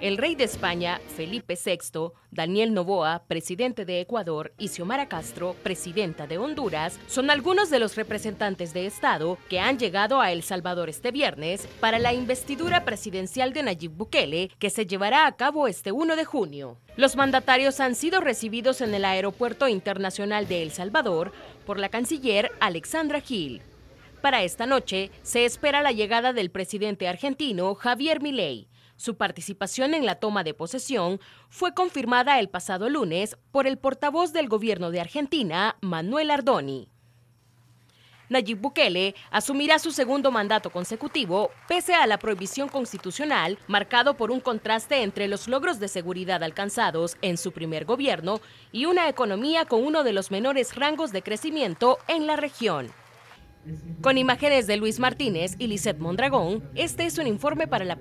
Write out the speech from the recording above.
El rey de España, Felipe VI, Daniel Novoa, presidente de Ecuador, y Xiomara Castro, presidenta de Honduras, son algunos de los representantes de Estado que han llegado a El Salvador este viernes para la investidura presidencial de Nayib Bukele, que se llevará a cabo este 1 de junio. Los mandatarios han sido recibidos en el Aeropuerto Internacional de El Salvador por la canciller Alexandra Gil. Para esta noche se espera la llegada del presidente argentino Javier Milei su participación en la toma de posesión fue confirmada el pasado lunes por el portavoz del gobierno de Argentina, Manuel Ardoni. Nayib Bukele asumirá su segundo mandato consecutivo pese a la prohibición constitucional marcado por un contraste entre los logros de seguridad alcanzados en su primer gobierno y una economía con uno de los menores rangos de crecimiento en la región. Con imágenes de Luis Martínez y Lisette Mondragón, este es un informe para la